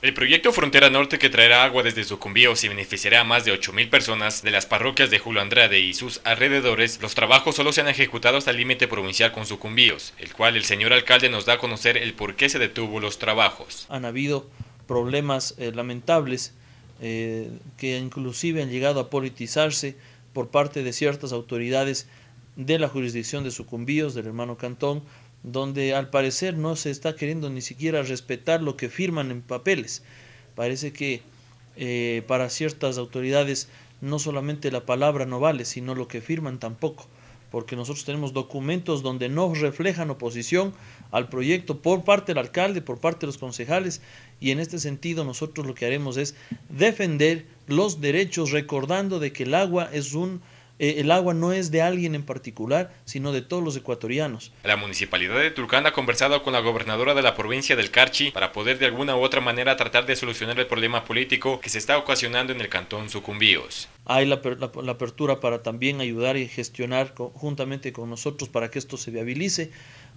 El proyecto Frontera Norte que traerá agua desde Sucumbíos y beneficiará a más de 8.000 personas de las parroquias de Julio Andrade y sus alrededores. Los trabajos solo se han ejecutado hasta el límite provincial con Sucumbíos, el cual el señor alcalde nos da a conocer el por qué se detuvo los trabajos. Han habido problemas eh, lamentables eh, que inclusive han llegado a politizarse por parte de ciertas autoridades de la jurisdicción de Sucumbíos, del hermano Cantón, donde al parecer no se está queriendo ni siquiera respetar lo que firman en papeles. Parece que eh, para ciertas autoridades no solamente la palabra no vale, sino lo que firman tampoco, porque nosotros tenemos documentos donde no reflejan oposición al proyecto por parte del alcalde, por parte de los concejales, y en este sentido nosotros lo que haremos es defender los derechos, recordando de que el agua es un eh, el agua no es de alguien en particular, sino de todos los ecuatorianos. La municipalidad de Turcán ha conversado con la gobernadora de la provincia del Carchi para poder de alguna u otra manera tratar de solucionar el problema político que se está ocasionando en el cantón Sucumbíos. Hay la, apertura para también ayudar y gestionar juntamente con nosotros para que esto se viabilice.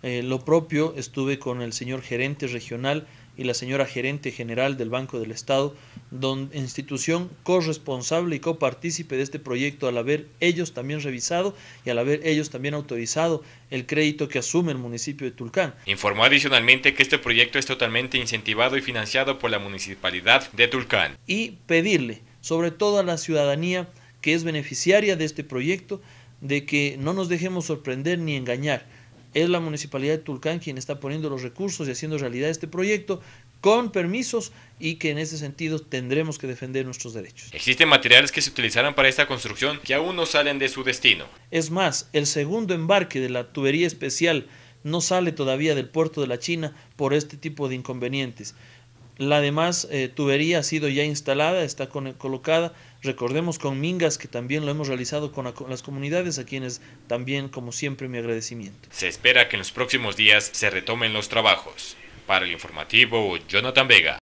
Eh, lo propio estuve con el señor gerente regional y la señora gerente general del Banco del Estado, don, institución corresponsable y copartícipe de este proyecto al haber ellos también revisado y al haber ellos también autorizado el crédito que asume el municipio de Tulcán. Informó adicionalmente que este proyecto es totalmente incentivado y financiado por la municipalidad de Tulcán. Y pedirle, sobre todo a la ciudadanía que es beneficiaria de este proyecto, de que no nos dejemos sorprender ni engañar es la municipalidad de Tulcán quien está poniendo los recursos y haciendo realidad este proyecto con permisos y que en ese sentido tendremos que defender nuestros derechos. Existen materiales que se utilizarán para esta construcción que aún no salen de su destino. Es más, el segundo embarque de la tubería especial no sale todavía del puerto de la China por este tipo de inconvenientes. La demás eh, tubería ha sido ya instalada, está colocada. Recordemos con Mingas que también lo hemos realizado con, con las comunidades, a quienes también, como siempre, mi agradecimiento. Se espera que en los próximos días se retomen los trabajos. Para el informativo, Jonathan Vega.